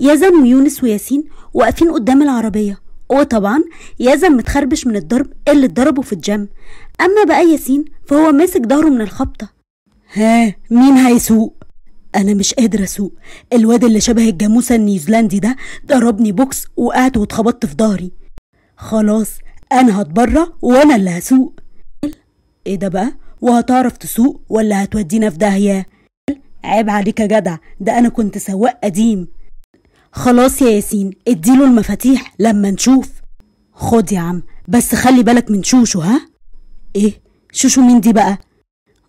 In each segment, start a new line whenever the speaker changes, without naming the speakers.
يزن ويونس وياسين واقفين قدام العربية وطبعا يزن متخربش من الضرب اللي اتضربه في الجيم أما بقى ياسين فهو ماسك ظهره من الخبطة ها مين هيسوق أنا مش قادر أسوق الواد اللي شبه الجاموسة النيوزيلندي ده ضربني بوكس وقعت واتخبطت في ظهري خلاص أنا هتبرع وأنا اللي هسوق إيه ده بقى وهتعرف تسوق ولا هتودينا في داهية عيب عليك يا جدع ده أنا كنت سواق قديم خلاص يا ياسين اديله المفاتيح لما نشوف خد يا عم بس خلي بالك من شوشو ها ايه شوشو مين دي بقى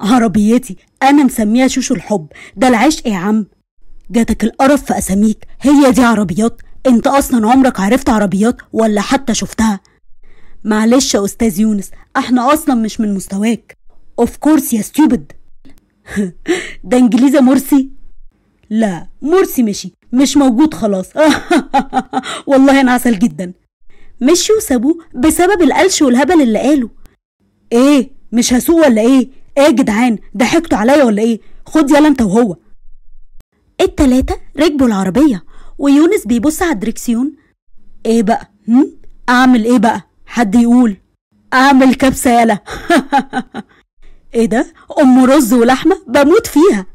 عربيتي انا مسميها شوشو الحب ده العشق يا عم جاتك القرف في اساميك هي دي عربيات انت اصلا عمرك عرفت عربيات ولا حتى شفتها معلش يا استاذ يونس احنا اصلا مش من مستواك اوف كورس يا ستوبد ده انجليزي مرسي لا مرسي مشي مش موجود خلاص والله انا عسل جدا مشي وسابوه بسبب القلش والهبل اللي قاله ايه مش هسوق ولا ايه ايه يا جدعان ضحكتوا عليا ولا ايه خد يلا انت وهو التلاتة ركبوا العربية ويونس بيبص على الدريكسيون ايه بقى هم؟ اعمل ايه بقى حد يقول اعمل كبسة يلا ايه ده ام رز ولحمة بموت فيها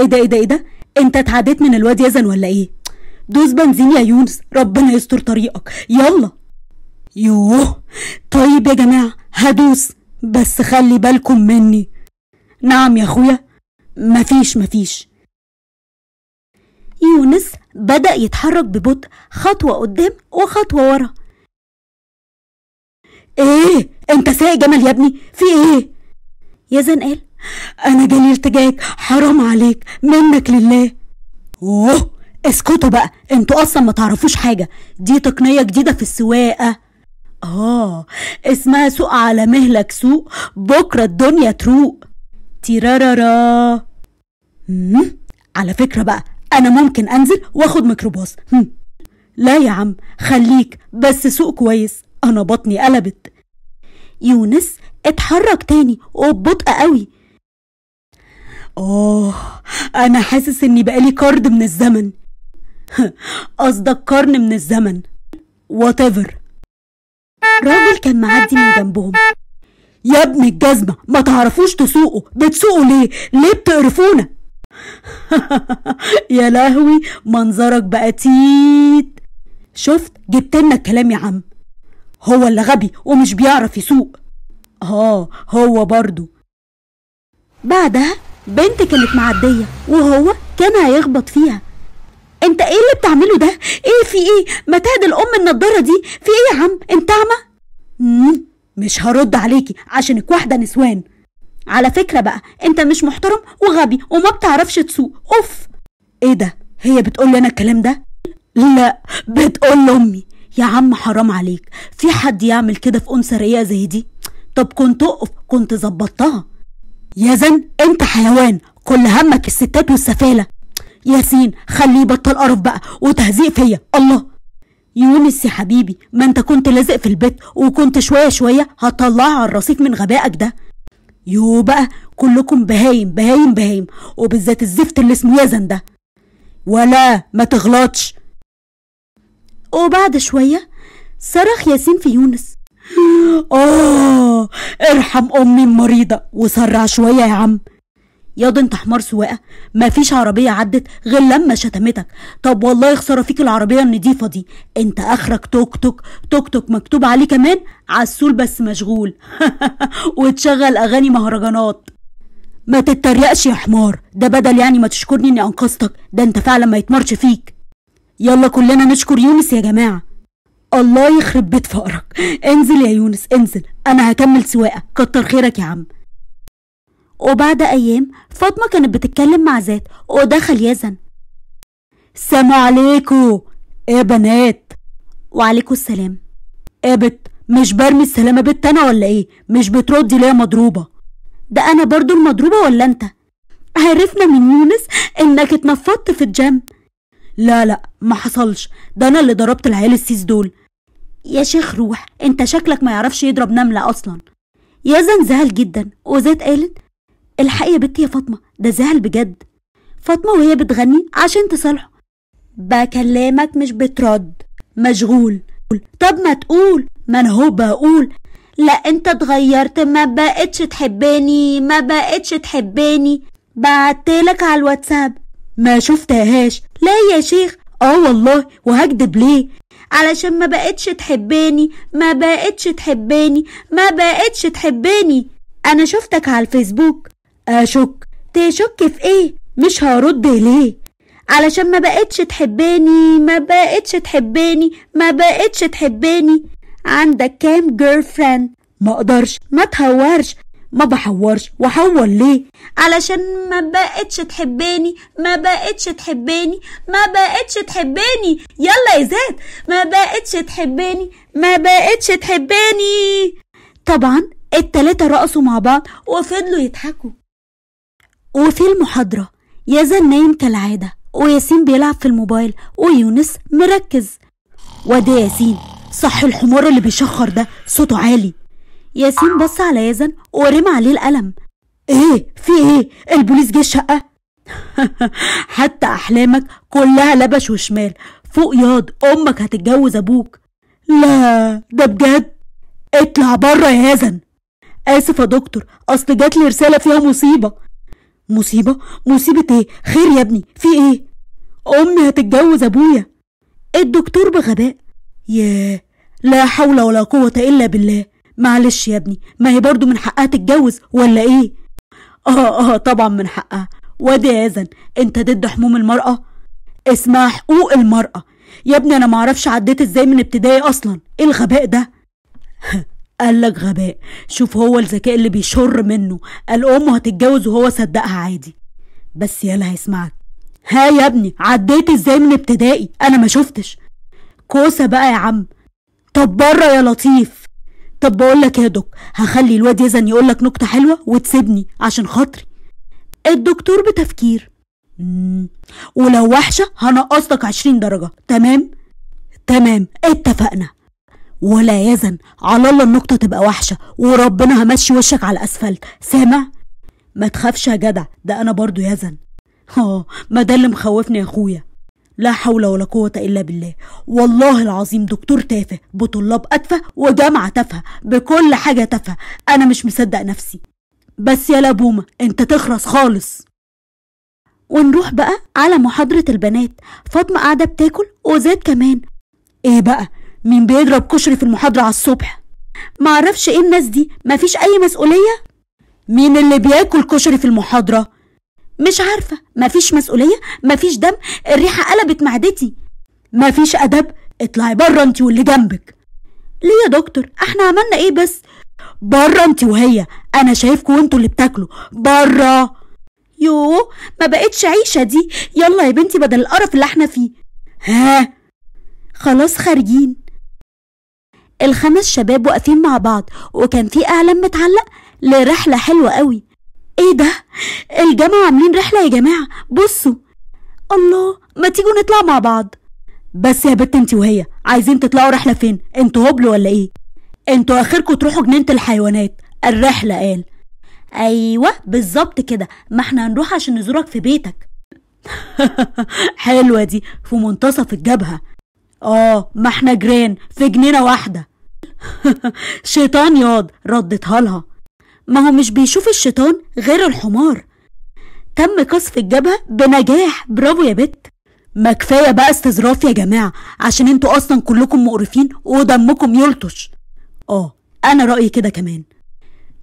ايه ده ايه ده ايه ده انت اتعديت من الواد يزن ولا ايه دوس بنزين يا يونس ربنا يستر طريقك يلا يوه طيب يا جماعة هدوس بس خلي بالكم مني نعم يا اخويا مفيش مفيش يونس بدأ يتحرك ببطء خطوة قدام وخطوة ورا ايه انت سايق جمل يا ابني في ايه يزن قال أنا جالي التجاك حرام عليك منك لله أوه اسكتوا بقى انتوا أصلا ما تعرفوش حاجة دي تقنية جديدة في السواقة آه اسمها سوق على مهلك سوق بكرة الدنيا تروق تيرارارا مم. على فكرة بقى أنا ممكن أنزل وآخد ميكروباص لا يا عم خليك بس سوق كويس أنا بطني قلبت يونس اتحرك تاني وببطء قوي آه أنا حاسس إني بقالي كارد من الزمن قصدك قرن من الزمن وات ايفر راجل كان معدي من جنبهم يا ابن الجزمة ما تعرفوش تسوقوا بتسوقوا ليه ليه بتقرفونا يا لهوي منظرك بقى تيت شفت جبت لنا الكلام يا عم هو اللي غبي ومش بيعرف يسوق اه هو برضه بعدها بنت كانت معدية وهو كان هيخبط فيها انت ايه اللي بتعمله ده ايه في ايه ما تهدى الام النضاره دي في ايه يا عم انت اعمى مش هرد عليكي عشانك واحده نسوان على فكره بقى انت مش محترم وغبي وما بتعرفش تسوق اوف ايه ده هي بتقول لي انا الكلام ده لا بتقول لامي يا عم حرام عليك في حد يعمل كده في انثى رقيقه زي دي طب كنت اقف كنت ظبطتها يا زن انت حيوان كل همك الستات والسفالة ياسين خليه يبطل قرف بقى وتهزيق فيا الله يونس يا حبيبي ما انت كنت لازق في البيت وكنت شوية شوية على الرصيف من غبائك ده يو بقى كلكم بهايم بهايم بهايم وبالذات الزفت اللي اسمه يزن ده ولا ما تغلطش وبعد شوية صرخ ياسين في يونس آه ارحم أمي المريضة وسرع شوية يا عم ياض انت حمار سواقه مفيش عربيه عدت غير لما شتمتك طب والله خساره فيك العربيه النضيفه دي انت اخرك توك توك توك توك مكتوب عليه كمان عسول بس مشغول وتشغل اغاني مهرجانات ما تتريقش يا حمار ده بدل يعني ما تشكرني اني انقذتك ده انت فعلا ما يتمرش فيك يلا كلنا نشكر يونس يا جماعه الله يخرب بيت فقرك انزل يا يونس انزل انا هكمل سواقه كتر خيرك يا عم وبعد ايام فاطمه كانت بتتكلم مع ذات ودخل يزن سلام عليكو ايه بنات وعليكم السلام ايه بت مش برمي السلام يا بت انا ولا ايه مش بتردي ليه مضروبه ده انا برضو المضروبه ولا انت عرفنا من يونس انك اتنفضت في الجيم لا لا ما حصلش ده انا اللي ضربت العيال السيس دول يا شيخ روح انت شكلك ما يعرفش يضرب نملة اصلا يزن زعل جدا وزيت قالت الحقيقة يا بنتي يا فاطمة ده زعل بجد فاطمة وهي بتغني عشان تصالحه بكلمك مش بترد مشغول طب ما تقول ما انا هو بقول لا انت اتغيرت ما بقتش تحبني ما بقتش تحبني بعتلك على الواتساب ما شفتهاش لا يا شيخ اه والله وهكدب ليه علشان ما بقتش تحباني ما بقتش تحباني ما بقتش تحباني انا شفتك على الفيسبوك اشك آه، تشك في ايه مش هرد ليه علشان ما بقتش تحباني ما بقتش تحباني ما بقتش تحباني عندك كام جيرل فريند ما اقدرش ما تهورش ما بحورش واحور ليه علشان ما بقتش تحباني ما بقتش تحباني ما بقتش تحباني يلا يا زاد ما بقتش تحباني ما بقتش تحباني طبعا التلاتة رقصوا مع بعض وفضلوا يضحكوا وفي المحاضرة يزن نايم كالعادة وياسين بيلعب في الموبايل ويونس مركز وده ياسين صح الحمار اللي بيشخر ده صوته عالي ياسين بص على يزن ورمى عليه القلم ايه في ايه البوليس جه الشقه حتى احلامك كلها لبش وشمال فوق ياض امك هتتجوز ابوك لا ده بجد اطلع بره يا يزن اسف يا دكتور اصل جات لي رساله فيها مصيبه مصيبه مصيبه ايه خير يا ابني في ايه امي هتتجوز ابويا الدكتور بغباء ياه لا حول ولا قوه الا بالله معلش يا ابني ما هي برضو من حقها تتجوز ولا ايه اه اه طبعا من حقها وادي يا انت ضد حموم المرأة اسمها حقوق المرأة يا ابني انا معرفش عديت ازاي من ابتدائي اصلا ايه الغباء ده قال لك غباء شوف هو الذكاء اللي بيشر منه قال امه هتتجوز وهو صدقها عادي بس يلا هيسمعك ها يا ابني عديت ازاي من ابتدائي انا ما شفتش كوسه بقى يا عم طب بره يا لطيف طب بقول لك إيه يا دوك هخلي الواد يزن يقول لك نكته حلوه وتسيبني عشان خاطري الدكتور بتفكير ولو وحشه هنقص لك عشرين درجه تمام تمام اتفقنا ولا يزن على الله النقطه تبقى وحشه وربنا همشي وشك على الاسفلت سامع ما تخافش يا جدع ده انا برضو يزن اه ما ده اللي مخوفني يا اخويا لا حول ولا قوة إلا بالله والله العظيم دكتور تافه بطلاب أتفه وجامعة تافهة بكل حاجة تافهة أنا مش مصدق نفسي بس يا لابوما أنت تخرس خالص ونروح بقى على محاضرة البنات فاطمة قاعدة بتاكل وزاد كمان ايه بقى مين بيضرب كشري في المحاضرة على الصبح معرفش ايه الناس دي مفيش أي مسؤولية مين اللي بياكل كشري في المحاضرة مش عارفة مفيش مسؤولية مفيش دم الريحة قلبت معدتي مفيش أدب اطلعي بره انت واللي جنبك ليه يا دكتور احنا عملنا ايه بس بره انت وهي انا شايفكوا وانتوا اللي بتاكلوا بره يوه ما بقتش عيشة دي يلا يا بنتي بدل القرف اللي احنا فيه ها خلاص خارجين الخمس شباب واقفين مع بعض وكان في اعلان متعلق لرحلة حلوة قوي ايه ده الجامعة عاملين رحلة يا جماعة بصوا الله ما تيجوا نطلع مع بعض بس يا بت انت وهي عايزين تطلعوا رحلة فين انتوا هبل ولا ايه انتوا اخركم تروحوا جنينة الحيوانات الرحلة قال ايوه بالظبط كده ما احنا هنروح عشان نزورك في بيتك حلوة دي في منتصف الجبهة اه ما احنا جيران في جنينة واحدة شيطان ياض ردتها لها ما هو مش بيشوف الشيطان غير الحمار تم قصف الجبهة بنجاح برافو يا بت ما كفاية بقى استظراف يا جماعة عشان انتوا اصلا كلكم مقرفين ودمكم يلطش اه انا رأيي كده كمان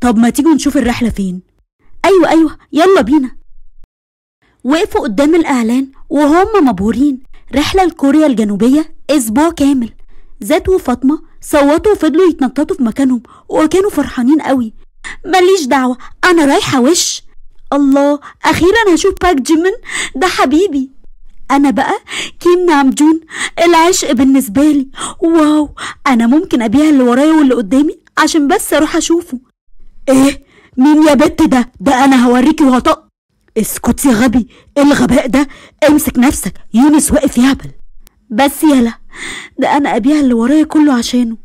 طب ما تيجوا نشوف الرحلة فين ايوه ايوه يلا بينا وقفوا قدام الاعلان وهم مبهورين رحلة لكوريا الجنوبية اسبوع كامل زاد وفاطمة صوتوا وفضلوا يتنططوا في مكانهم وكانوا فرحانين قوي ماليش دعوة أنا رايحة وش الله أخيرا هشوف باك جيمن ده حبيبي أنا بقى كيم نامجون العشق بالنسبة لي واو أنا ممكن أبيع اللي ورايا واللي قدامي عشان بس أروح أشوفه إيه مين يا بت ده ده أنا هوريكي وهطق اسكت يا غبي إيه الغباء ده امسك نفسك يونس واقف يهبل بس يلا ده أنا أبيع اللي ورايا كله عشانه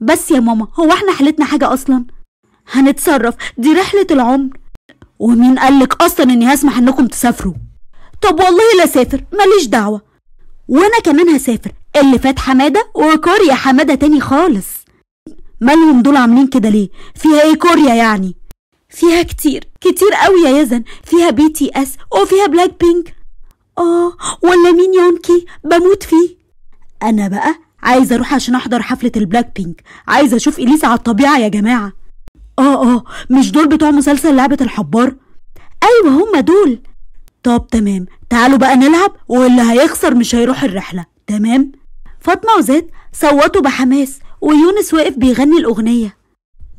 بس يا ماما هو احنا حالتنا حاجة أصلاً هنتصرف دي رحلة العمر ومين قالك أصلا إني هسمح إنكم تسافروا طب والله لا سافر ماليش دعوة وأنا كمان هسافر اللي فات حمادة وكوريا حمادة تاني خالص مالهم دول عاملين كده ليه فيها ايه كوريا يعني فيها كتير كتير قوي يا يزن فيها بي تي اس وفيها بلاك بينك اه ولا مين يونكي بموت فيه انا بقى عايزه اروح عشان احضر حفله البلاك بينك عايزه اشوف اليسا على الطبيعه يا جماعه اه اه مش دول بتوع مسلسل لعبة الحبار ايوه هما دول طب تمام تعالوا بقى نلعب واللي هيخسر مش هيروح الرحلة تمام فاطمة وزيد صوتوا بحماس ويونس واقف بيغني الأغنية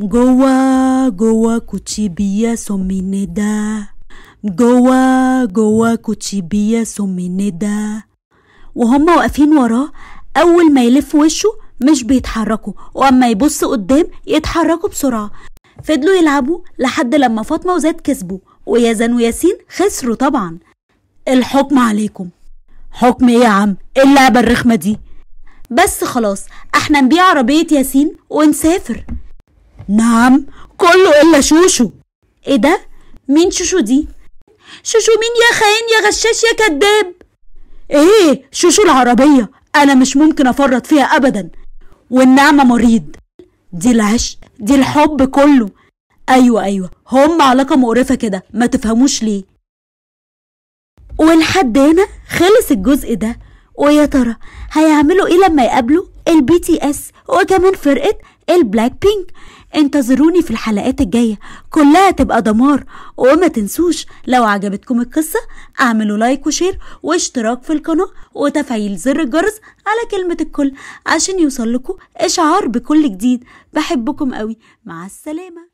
جوا جوا كوتشي بيا ندا جوا جوا كوتشي بيا ندا وهم واقفين وراه أول ما يلف وشه مش بيتحركوا وأما يبص قدام يتحركوا بسرعة فضلوا يلعبوا لحد لما فاطمة وزيد كسبوا ويزن وياسين خسروا طبعا الحكم عليكم حكم ايه يا عم إيه اللعبة الرخمة دي بس خلاص احنا نبيع عربية ياسين ونسافر نعم كله الا شوشو ايه ده مين شوشو دي شوشو مين يا خاين يا غشاش يا كداب ايه شوشو العربية انا مش ممكن افرط فيها ابدا والنعمة مريض دي العشق دي الحب كله أيوة أيوة هم علاقة مقرفة كده ما تفهموش ليه ولحد هنا خلص الجزء ده ويا ترى هيعملوا ايه لما يقابلوا البي تي اس وكمان فرقة البلاك بينك انتظروني في الحلقات الجاية كلها تبقى دمار وما تنسوش لو عجبتكم القصة اعملوا لايك وشير واشتراك في القناة وتفعيل زر الجرس على كلمة الكل عشان يوصلكوا اشعار بكل جديد بحبكم قوي مع السلامة